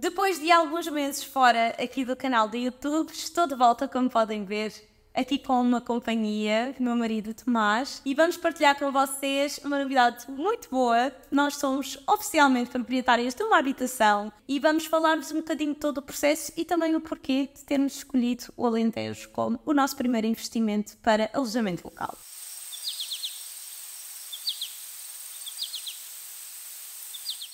Depois de alguns meses fora aqui do canal do YouTube, estou de volta, como podem ver, aqui com uma companhia, meu marido Tomás, e vamos partilhar com vocês uma novidade muito boa. Nós somos oficialmente proprietárias de uma habitação e vamos falar-vos um bocadinho de todo o processo e também o porquê de termos escolhido o Alentejo como o nosso primeiro investimento para alojamento local.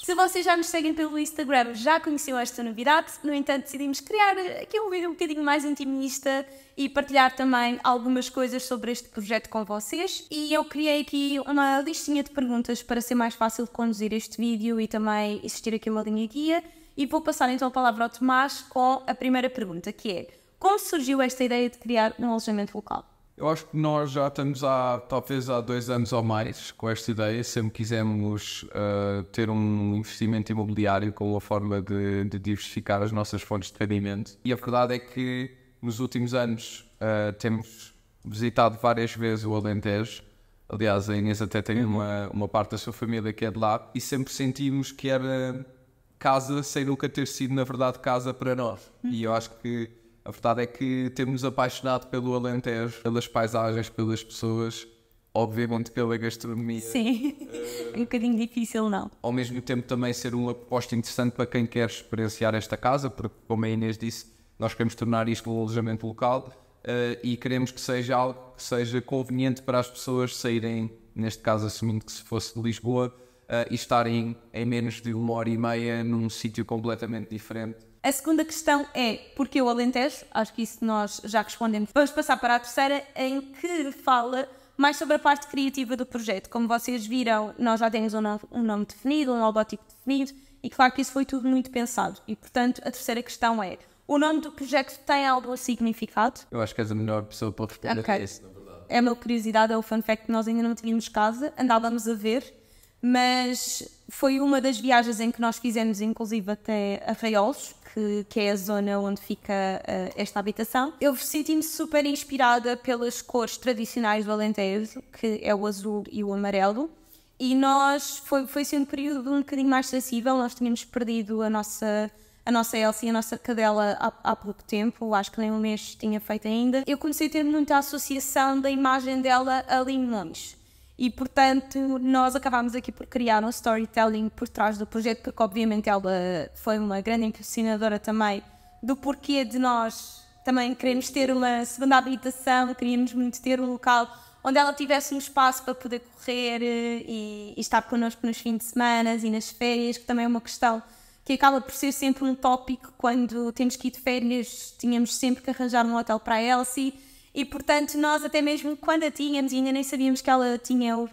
Se vocês já nos seguem pelo Instagram, já conheciam esta novidade. No entanto, decidimos criar aqui um vídeo um bocadinho mais intimista e partilhar também algumas coisas sobre este projeto com vocês. E eu criei aqui uma listinha de perguntas para ser mais fácil conduzir este vídeo e também existir aqui uma linha guia. E vou passar então a palavra ao Tomás com a primeira pergunta, que é como surgiu esta ideia de criar um alojamento local? Eu acho que nós já estamos há talvez há dois anos ou mais com esta ideia. Sempre quisemos uh, ter um investimento imobiliário como uma forma de, de, diversificar as nossas fontes de rendimento. E a verdade é que nos últimos anos uh, temos visitado várias vezes o Alentejo. Aliás, a Inês até tem uma, uma parte da sua família que é de lá e sempre sentimos que era casa sem nunca ter sido, na verdade, casa para nós. E eu acho que a verdade é que temos apaixonado pelo Alentejo, pelas paisagens, pelas pessoas, obviamente pela gastronomia. Sim, uh, um bocadinho difícil, não. Ao mesmo tempo também ser uma proposta interessante para quem quer experienciar esta casa, porque como a Inês disse, nós queremos tornar isto um alojamento local uh, e queremos que seja algo que seja conveniente para as pessoas saírem, neste caso assumindo que se fosse de Lisboa, uh, e estarem em menos de uma hora e meia num sítio completamente diferente a segunda questão é porque o Alentejo? Acho que isso nós já respondemos. Vamos passar para a terceira, em que fala mais sobre a parte criativa do projeto. Como vocês viram, nós já temos um nome, um nome definido, um logotipo definido, e claro que isso foi tudo muito pensado. E portanto, a terceira questão é: o nome do projeto tem algum significado? Eu acho que és a melhor pessoa para responder okay. a isso, na verdade. É uma curiosidade, é o fun fact que nós ainda não tínhamos casa, andávamos a ver mas foi uma das viagens em que nós fizemos, inclusive, até Arraiolos, que, que é a zona onde fica uh, esta habitação. Eu senti-me super inspirada pelas cores tradicionais do Alentejo, que é o azul e o amarelo. E nós, foi, foi sendo um período um bocadinho mais sensível, nós tínhamos perdido a nossa a nossa Elsie, a nossa cadela, há, há, pouco tempo, acho que nem um mês tinha feito ainda. Eu comecei a ter muita associação da imagem dela a limões. E, portanto, nós acabámos aqui por criar um storytelling por trás do projeto, porque, obviamente, ela foi uma grande impressionadora também do porquê de nós também queremos ter uma segunda habitação, queríamos muito ter um local onde ela tivesse um espaço para poder correr eh, e, e estar connosco nos fins de semana e nas férias, que também é uma questão que acaba por ser sempre um tópico quando temos que ir de férias, tínhamos sempre que arranjar um hotel para a Elsie e, portanto, nós até mesmo quando a tínhamos, ainda nem sabíamos que ela tinha o,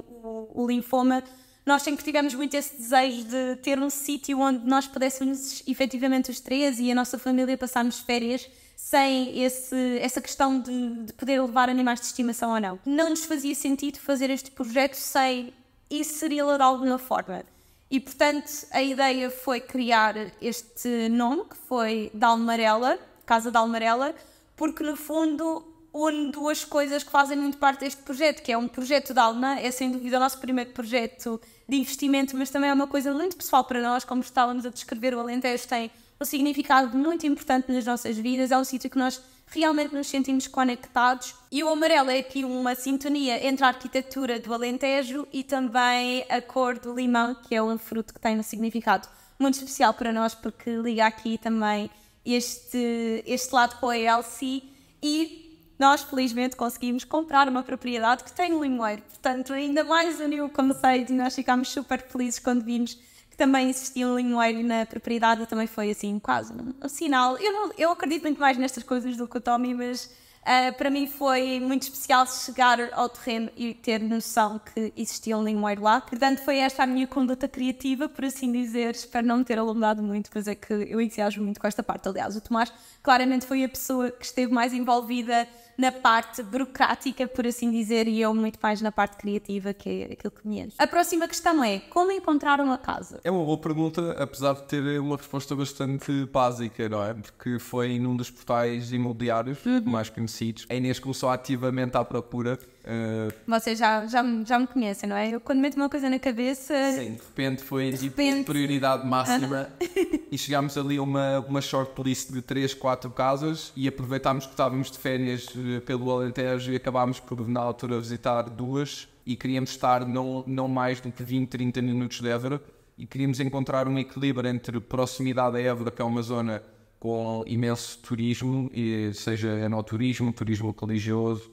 o, o linfoma, nós sempre tivemos muito esse desejo de ter um sítio onde nós pudéssemos efetivamente os três e a nossa família passarmos férias sem esse, essa questão de, de, poder levar animais de estimação ou não. Não nos fazia sentido fazer este projeto sem inseri-la de alguma forma. E, portanto, a ideia foi criar este nome, que foi da Almarela, Casa da Almarela, porque, no fundo, une duas coisas que fazem muito parte deste projeto, que é um projeto da Alma, é sem dúvida o nosso primeiro projeto de investimento, mas também é uma coisa muito pessoal para nós, como estávamos a descrever, o Alentejo tem um significado muito importante nas nossas vidas, é um sítio que nós realmente nos sentimos conectados. E o amarelo é aqui uma sintonia entre a arquitetura do Alentejo e também a cor do limão, que é um fruto que tem um significado muito especial para nós, porque liga aqui também este, este lado com a ELC e nós felizmente conseguimos comprar uma propriedade que tem limoeiro. Portanto, ainda mais uniu o conceito e nós ficámos super felizes quando vimos que também existia um limoeiro na propriedade. Também foi assim, quase um sinal. Eu, não, eu acredito muito mais nestas coisas do que o Tommy, mas uh, para mim foi muito especial chegar ao terreno e ter noção que existia um limoeiro lá. Portanto, foi esta a minha conduta criativa, por assim dizer. Espero não me ter alongado muito, mas é que eu entusiasmo muito com esta parte. Aliás, o Tomás claramente foi a pessoa que esteve mais envolvida na parte burocrática, por assim dizer, e eu muito mais na parte criativa, que é aquilo que me enche. A próxima questão é: como encontrar uma casa? É uma boa pergunta, apesar de ter uma resposta bastante básica, não é? Porque foi num dos portais imobiliários uhum. mais conhecidos. A Inês começou ativamente à procura eh, Vocês já, já, já me conhecem, não é? Eu quando meto uma coisa na cabeça. Sim, de repente foi de tipo, repente... prioridade máxima ah, e chegámos ali a uma, uma shortlist de 3, 4 casas e aproveitámos que estávamos de férias eh, pelo Alentejo e acabámos por, na altura, visitar duas e queríamos estar não, não mais do que 20, 30 minutos de Évora e queríamos encontrar um equilíbrio entre proximidade a Évora, que é uma zona com imenso turismo, e seja enoturismo, turismo religioso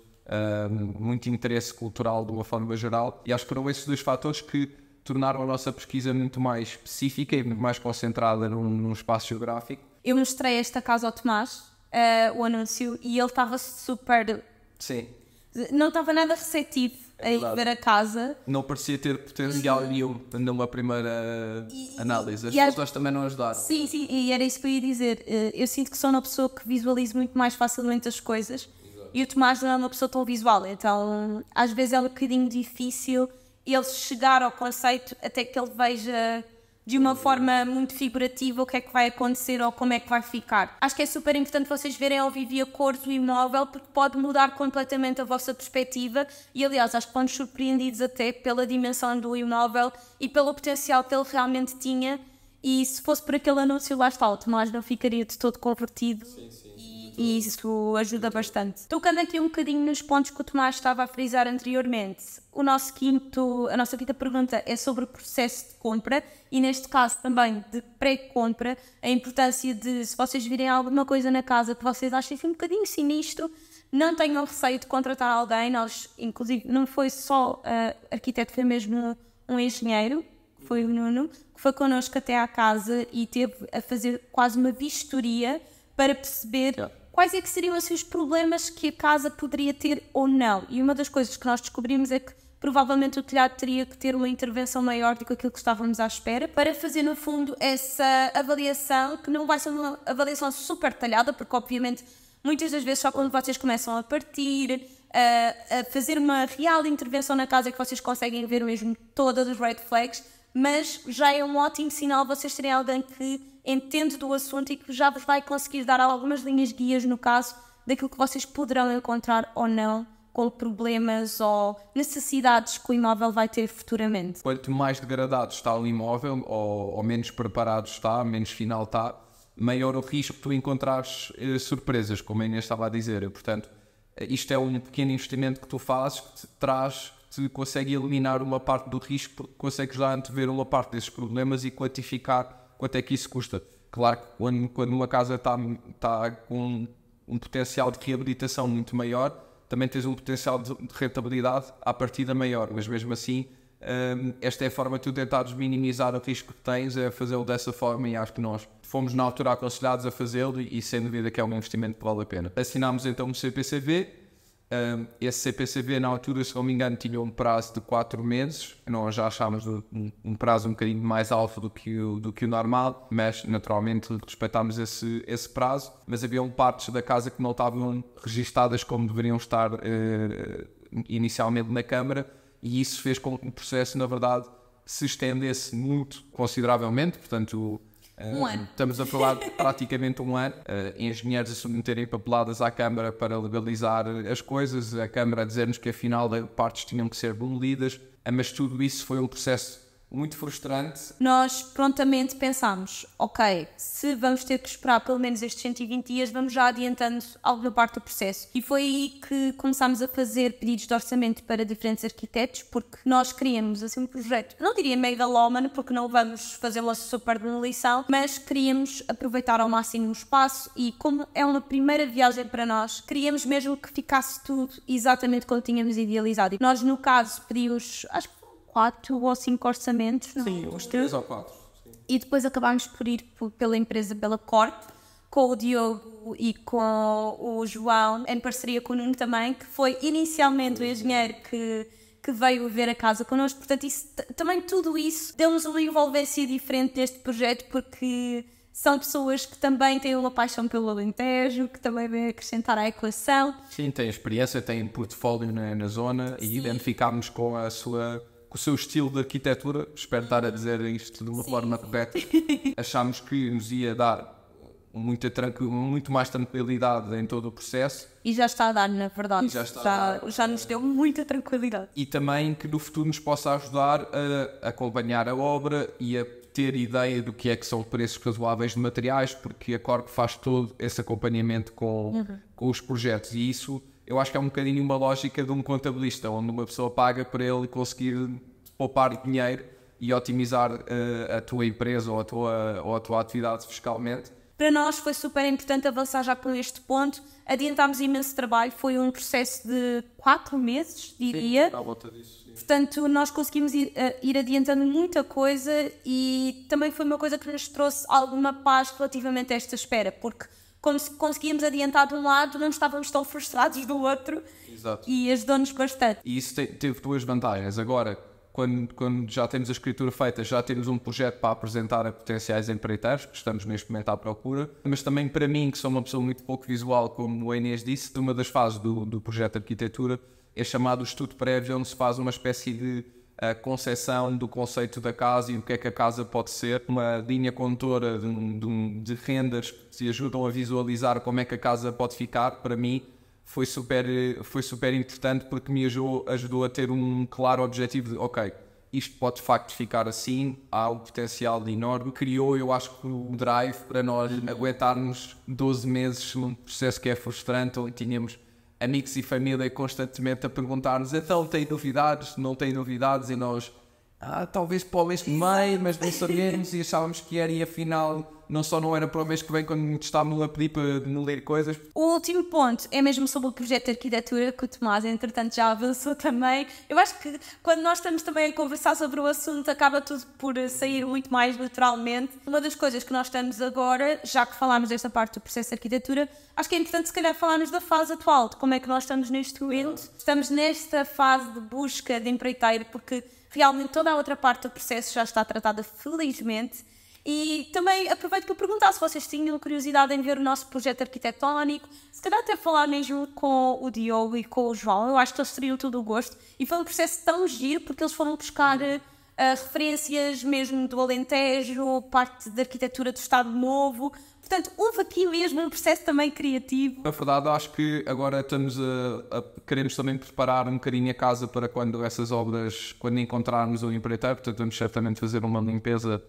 muito interesse cultural de uma forma geral, e acho que foram esses dois fatores que tornaram a nossa pesquisa muito mais específica e muito mais concentrada num, num espaço geográfico. Eu mostrei esta casa ao Tomás, uh, o anúncio, e ele estava super. Sim. Não estava nada receptivo é a ir ver a casa. Não parecia ter potencial nenhum numa primeira e, análise. As pessoas a... também não ajudaram. Sim, sim, e era isso que eu ia dizer. Eh, eu sinto que sou uma pessoa que visualizo muito mais facilmente as coisas e o Tomás não é uma pessoa tão visual, então às vezes é um bocadinho difícil ele chegar ao conceito até que ele veja de uma forma muito figurativa o que é que vai acontecer ou como é que vai ficar. Acho que é super importante vocês verem ao vivo a cor do imóvel porque pode mudar completamente a vossa perspectiva e aliás acho que fomos surpreendidos até pela dimensão do imóvel e pelo potencial que ele realmente tinha e se fosse por aquele anúncio lá está, o Tomás não ficaria de todo convertido sim, sim e isso ajuda bastante. Tocando aqui um bocadinho nos pontos que o Tomás estava a frisar anteriormente, o nosso quinto, a nossa quinta pergunta é sobre o processo de compra e neste caso também de pré-compra, a importância de se vocês virem alguma coisa na casa que vocês achem assim um bocadinho sinistro, não tenham receio de contratar alguém, nós inclusive não foi só uh, arquiteto, foi mesmo um engenheiro foi o Nuno, que foi connosco até à casa e teve a fazer quase uma vistoria para perceber quais é que seriam assim, os problemas que a casa poderia ter ou não. E uma das coisas que nós descobrimos é que provavelmente o telhado teria que ter uma intervenção maior do que aquilo que estávamos à espera, para fazer, no fundo, essa avaliação, que não vai ser uma avaliação super detalhada, porque, obviamente, muitas das vezes só quando vocês começam a partir, a, a fazer uma real intervenção na casa, é que vocês conseguem ver mesmo todas as red flags, mas já é um ótimo sinal vocês terem alguém que entende do assunto e que já vos vai conseguir dar algumas linhas guias, no caso, daquilo que vocês poderão encontrar ou não com problemas ou necessidades que o imóvel vai ter futuramente. Quanto mais degradado está o imóvel ou, ou menos preparado está, menos final está, maior o risco de tu encontrares eh, surpresas, como a Inês estava a dizer. Portanto, eh, isto é um pequeno investimento que tu fazes que te traz, te consegue eliminar uma parte do risco, consegues já antever uma parte desses problemas e quantificar quanto é que isso custa? Claro que quando, quando uma casa está tá com um potencial de reabilitação muito maior, também tens um potencial de rentabilidade à partida maior, mas mesmo assim, um, esta é a forma de tu tentares minimizar o risco que tens a é fazê-lo dessa forma e acho que nós fomos na altura aconselhados a fazê-lo e sem dúvida que é um investimento que vale a pena. Assinámos então o CPCV, um, esse CPCB, na altura, se não me engano, tinha um prazo de 4 meses. Nós já achámos um, um, prazo um bocadinho mais alto do que o, do que o normal, mas naturalmente respeitámos esse, esse prazo. Mas havia partes da casa que não estavam registadas como deveriam estar uh, inicialmente na Câmara, e isso fez com que o processo, na verdade, se estendesse muito consideravelmente. Portanto, um ano. Estamos a falar de praticamente um ano. Eh, engenheiros a submeterem papeladas à Câmara para legalizar as coisas, a Câmara a dizer-nos que afinal partes tinham que ser demolidas, ah, mas tudo isso foi um processo muito frustrante. Nós prontamente pensámos, ok, se vamos ter que esperar pelo menos estes 120 dias, vamos já adiantando alguma parte do processo. E foi aí que começámos a fazer pedidos de orçamento para diferentes arquitetos, porque nós queríamos assim um projeto, não diria megalómano, porque não vamos fazê-lo a super demolição, mas queríamos aproveitar ao máximo o espaço e como é uma primeira viagem para nós, queríamos mesmo que ficasse tudo exatamente como tínhamos idealizado. E nós, no caso, pedimos, acho que quatro ou cinco orçamentos. Não? É? Sim, uns três ou quatro. Sim. E depois acabámos por ir pela empresa, pela Corp, com o Diogo e com o João, em parceria com o Nuno também, que foi inicialmente o engenheiro que, que veio ver a casa connosco. Portanto, isso, também tudo isso deu-nos uma envolvência diferente deste projeto, porque são pessoas que também têm uma paixão pelo Alentejo, que também vêm acrescentar à equação. Sim, têm experiência, têm portfólio na, né, na zona Sim. e nos com a sua o seu estilo de arquitetura, espero estar a dizer isto de uma sim, forma correta, achámos que nos ia dar muita muito mais tranquilidade em todo o processo. E já está a dar, na verdade. E já, está já, dar, já nos deu muita tranquilidade. E também que no futuro nos possa ajudar a acompanhar a obra e a ter ideia do que é que são preços razoáveis de materiais, porque a Corp faz todo esse acompanhamento com, uhum. com os projetos e isso eu acho que é um bocadinho uma lógica de um contabilista, onde uma pessoa paga para ele conseguir poupar dinheiro e otimizar uh, a tua empresa ou a tua, ou a tua atividade fiscalmente. Para nós foi super importante avançar já com este ponto. Adiantámos imenso trabalho, foi um processo de quatro meses, diria. Sim, à volta disso, sim. Portanto, nós conseguimos ir, eh, ir, adiantando muita coisa e também foi uma coisa que nos trouxe alguma paz relativamente a esta espera, porque quando conseguíamos adiantar de um lado, não estávamos tão frustrados do outro. Exato. E ajudou-nos bastante. E isso te, teve duas vantagens. Agora, quando, quando, já temos a escritura feita, já temos um projeto para apresentar a potenciais empreiteiros, que estamos neste momento à procura, mas também para mim, que sou uma pessoa muito pouco visual, como o Inês disse, uma das fases do, do projeto de arquitetura é chamado estudo prévio, onde se faz uma espécie de a concepção do conceito da casa e o que é que a casa pode ser, uma linha condutora de, de, de rendas que se ajudam a visualizar como é que a casa pode ficar, para mim foi super, foi super importante porque me ajudou, ajudou a ter um claro objetivo de, ok, isto pode de facto ficar assim, há um potencial enorme. Criou, eu acho, o drive para nós aguentarmos 12 meses num processo que é frustrante, onde tínhamos amigos e família constantemente a perguntar-nos: então tem novidades? Não tem novidades? E nós, ah, talvez para o mês meio, mas não sabíamos e achávamos que era, e afinal não só não era para o mês que vem quando me estavam a pedir para ler coisas. O último ponto é mesmo sobre o projeto de arquitetura que o Tomás, entretanto, já avançou também. Eu acho que quando nós estamos também a conversar sobre o assunto, acaba tudo por sair muito mais naturalmente. Uma das coisas que nós estamos agora, já que falámos desta parte do processo de arquitetura, acho que é importante se calhar falarmos da fase atual, de como é que nós estamos neste momento. Estamos nesta fase de busca de empreiteiro, porque realmente toda a outra parte do processo já está tratada, felizmente e também aproveito para perguntar se vocês tinham curiosidade em ver o nosso projeto arquitetónico, se calhar até falar mesmo com o Diogo e com o João, eu acho que eles teriam todo o gosto. E foi um processo tão giro porque eles foram buscar uh, referências mesmo do Alentejo, parte da arquitetura do Estado Novo. Portanto, houve aqui mesmo um processo também criativo. Na verdade, acho que agora estamos a, a queremos também preparar um bocadinho a casa para quando essas obras, quando encontrarmos o empreiteiro, portanto, vamos certamente fazer uma limpeza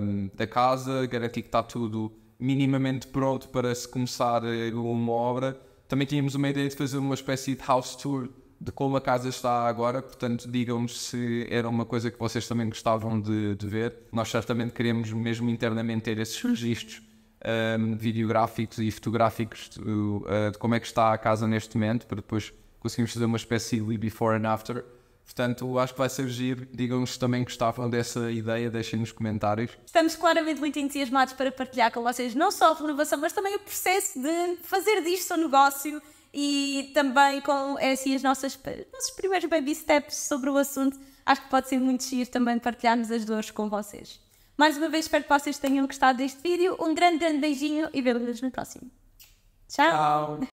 um, da casa, garantir que está tudo minimamente pronto para se começar eh, uma obra. Também tínhamos uma ideia de fazer uma espécie de house tour de como a casa está agora, portanto, digam-nos se era uma coisa que vocês também gostavam de, de ver. Nós certamente queremos mesmo internamente ter esses registros um, videográficos e fotográficos de, uh, de como é que está a casa neste momento, para depois conseguirmos fazer uma espécie de before and after. Portanto, acho que vai ser giro. Digam-nos também que gostavam dessa ideia, deixem nos comentários. Estamos claramente muito entusiasmados para partilhar com vocês não só a renovação, mas também o processo de fazer disto um negócio e também com é assim, as nossas nossos primeiros baby steps sobre o assunto. Acho que pode ser muito giro também partilharmos as dores com vocês. Mais uma vez, espero que vocês tenham gostado deste vídeo. Um grande, grande beijinho e vemos-nos no próximo. Tchau. Tchau.